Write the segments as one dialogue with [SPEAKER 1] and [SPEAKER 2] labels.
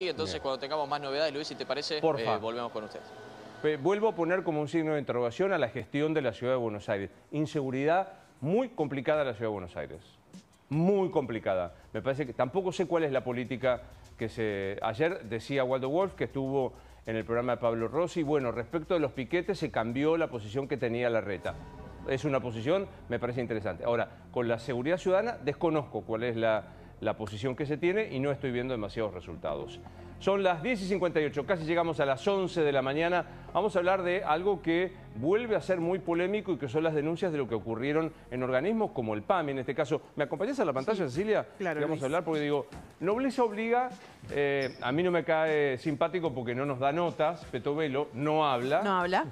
[SPEAKER 1] Y entonces cuando tengamos más novedades, Luis, si te parece, eh, volvemos con usted.
[SPEAKER 2] vuelvo a poner como un signo de interrogación a la gestión de la Ciudad de Buenos Aires. Inseguridad muy complicada la Ciudad de Buenos Aires. Muy complicada. Me parece que tampoco sé cuál es la política que se... Ayer decía Waldo Wolf que estuvo en el programa de Pablo Rossi. Bueno, respecto de los piquetes se cambió la posición que tenía la reta. Es una posición, me parece interesante. Ahora, con la seguridad ciudadana desconozco cuál es la la posición que se tiene y no estoy viendo demasiados resultados. Son las 10 y 58, casi llegamos a las 11 de la mañana. Vamos a hablar de algo que vuelve a ser muy polémico y que son las denuncias de lo que ocurrieron en organismos como el PAMI, en este caso. ¿Me acompañás a la pantalla, Cecilia? Claro. vamos a hablar porque digo, Nobleza obliga, eh, a mí no me cae simpático porque no nos da notas, Petovelo no habla. No habla.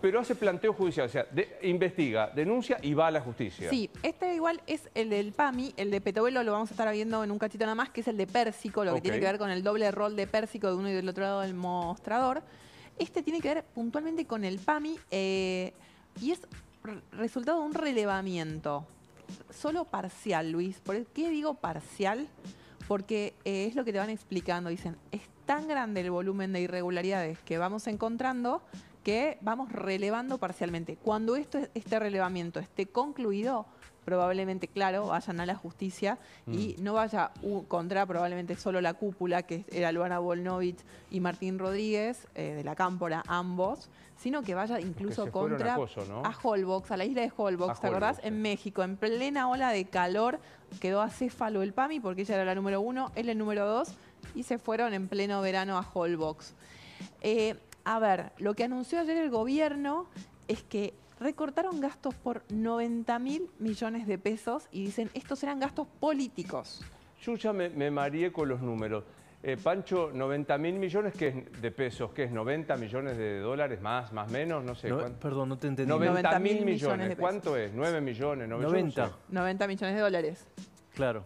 [SPEAKER 2] Pero hace planteo judicial, o sea, investiga, denuncia y va a la justicia. Sí,
[SPEAKER 1] este igual es el del PAMI, el de Petovelo lo vamos a estar viendo en un cachito nada más, que es el de Pérsico, lo que tiene que ver con el doble rol de Pérsico de uno y del otro lado del mostrador. Este tiene que ver puntualmente con el PAMI eh, y es resultado de un relevamiento. Solo parcial, Luis. ¿Por qué digo parcial? porque eh, es lo que te van explicando. Dicen, es tan grande el volumen de irregularidades que vamos encontrando que vamos relevando parcialmente. Cuando esto, este relevamiento esté concluido, probablemente, claro, vayan a la justicia y mm. no vaya contra probablemente solo la cúpula, que era Luana Volnovich y Martín Rodríguez, eh, de la Cámpora, ambos, sino que vaya incluso contra a Holbox, a la isla de Holbox, ¿te acordás? En México, en plena ola de calor, quedó acéfalo el PAMI porque ella era la número uno, él el número dos, y se fueron en pleno verano a Holbox. Eh, a ver, lo que anunció ayer el gobierno es que recortaron gastos por 90 mil millones de pesos y dicen estos eran gastos políticos.
[SPEAKER 2] Yo ya me, me mareé con los números. Eh, Pancho, 90 mil millones que de pesos, que es 90 millones de dólares más, más menos, no sé. Perdón, no te entendí. 90 mil millones, ¿cuánto es? 9 millones, 90. Millones,
[SPEAKER 1] 90 millones de dólares.
[SPEAKER 2] Claro.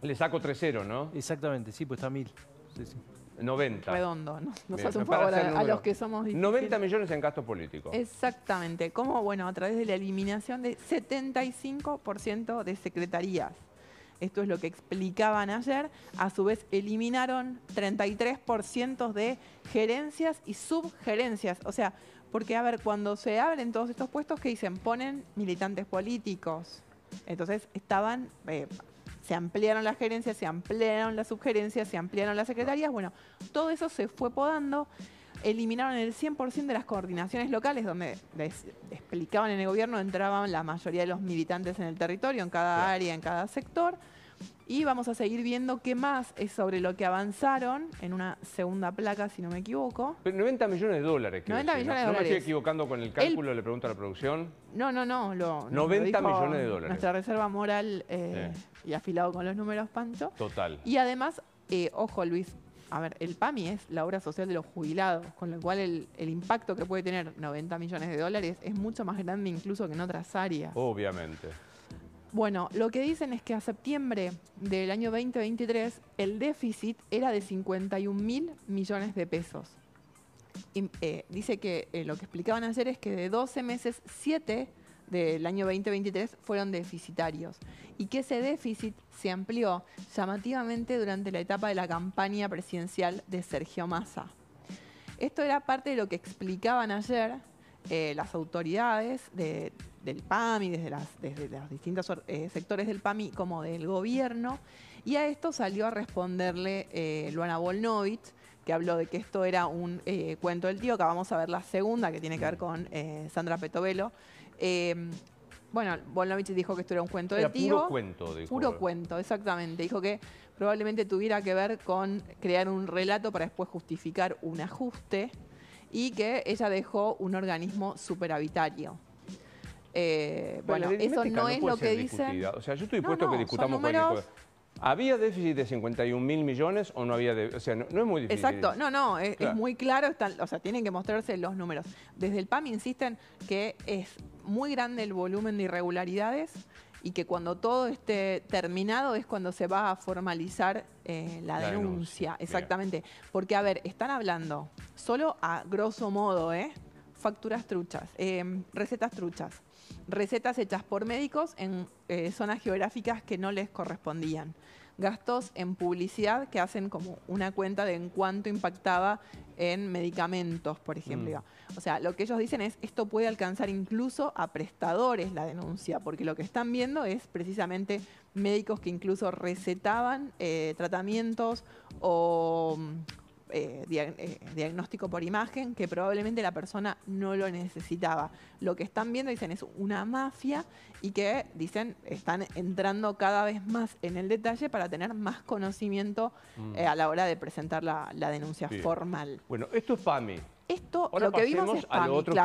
[SPEAKER 2] Le saco 3-0, ¿no? Exactamente, sí, pues está mil. Sí, sí. 90. Redondo, nos hace un favor a, los que somos... 90 millones en gastos políticos.
[SPEAKER 1] Exactamente. Como Bueno, a través de la eliminación de 75% de secretarías. Esto es lo que explicaban ayer. A su vez, eliminaron 33% de gerencias y subgerencias. O sea, porque, a ver, cuando se abren todos estos puestos, ¿qué dicen? Ponen militantes políticos. Entonces, estaban... Eh, se ampliaron las gerencias, se ampliaron las subgerencias, se ampliaron las secretarías. Bueno, todo eso se fue podando. Eliminaron el 100% de las coordinaciones locales, donde explicaban en el gobierno, entraban la mayoría de los militantes en el territorio, en cada área, en cada sector. Y vamos a seguir viendo qué más es sobre lo que avanzaron en una segunda placa, si no me equivoco.
[SPEAKER 2] 90 millones de dólares. 90 millones ¿no? de dólares. ¿No me estoy equivocando con el cálculo? Le pregunto a la producción.
[SPEAKER 1] No, no, no. 90 millones de dólares. Nuestra reserva moral eh, y afilado con los números, Pancho.
[SPEAKER 2] Total. Y
[SPEAKER 1] además, eh, ojo, Luis, a ver, el PAMI es la obra social de los jubilados, con lo cual el, el, impacto que puede tener 90 millones de dólares es mucho más grande incluso que en otras áreas.
[SPEAKER 2] Obviamente.
[SPEAKER 1] Bueno, lo que dicen es que a septiembre del año 2023 el déficit era de 51 mil millones de pesos. Eh, dice que eh, lo que explicaban ayer es que de 12 meses, 7 del año 2023 fueron deficitarios y que ese déficit se amplió llamativamente durante la etapa de la campaña presidencial de Sergio Massa. Esto era parte de lo que explicaban ayer eh, las autoridades del PAMI, desde, desde los distintos eh, sectores del PAMI como del gobierno, y a esto salió a responderle eh, Luana Volnovich, que habló de que esto era un cuento del tío, acá vamos a ver la segunda, que tiene que ver con Sandra Petovelo. Em, bueno, Volnovich dijo que esto era un cuento del tío. Puro
[SPEAKER 2] cuento, dijo. Puro cuento,
[SPEAKER 1] exactamente. Dijo que probablemente tuviera que ver con crear un relato para después justificar un ajuste y que ella dejó un organismo superhabitario. Eh, bueno, eso no, es lo que dice. O
[SPEAKER 2] sea, yo estoy dispuesto a que discutamos con el ¿Había déficit de 51 mil millones o no había déficit? O sea, no, es muy difícil. Exacto, no, no, es, muy
[SPEAKER 1] claro, o sea, tienen que mostrarse los números. Desde el PAM insisten que es muy grande el volumen de irregularidades y que cuando todo esté terminado es cuando se va a formalizar eh, la, denuncia. Exactamente. Porque, a ver, están hablando, solo a grosso modo, ¿eh? Facturas truchas, eh, recetas truchas, recetas hechas por médicos en eh, zonas geográficas que no les correspondían gastos en publicidad que hacen como una cuenta de en cuánto impactaba en medicamentos, por ejemplo. Mm. O sea, lo que ellos dicen es, esto puede alcanzar incluso a prestadores la denuncia, porque lo que están viendo es precisamente médicos que incluso recetaban eh, tratamientos o mm, eh, eh, diagnóstico por imagen que probablemente la persona no lo necesitaba. Lo que están viendo, dicen, es una mafia y que, dicen, están entrando cada vez más en el detalle para tener más conocimiento mm. eh, a la hora de presentar la, denuncia formal.
[SPEAKER 2] Bueno, esto es PAMI.
[SPEAKER 1] Esto, lo que vimos es PAMI,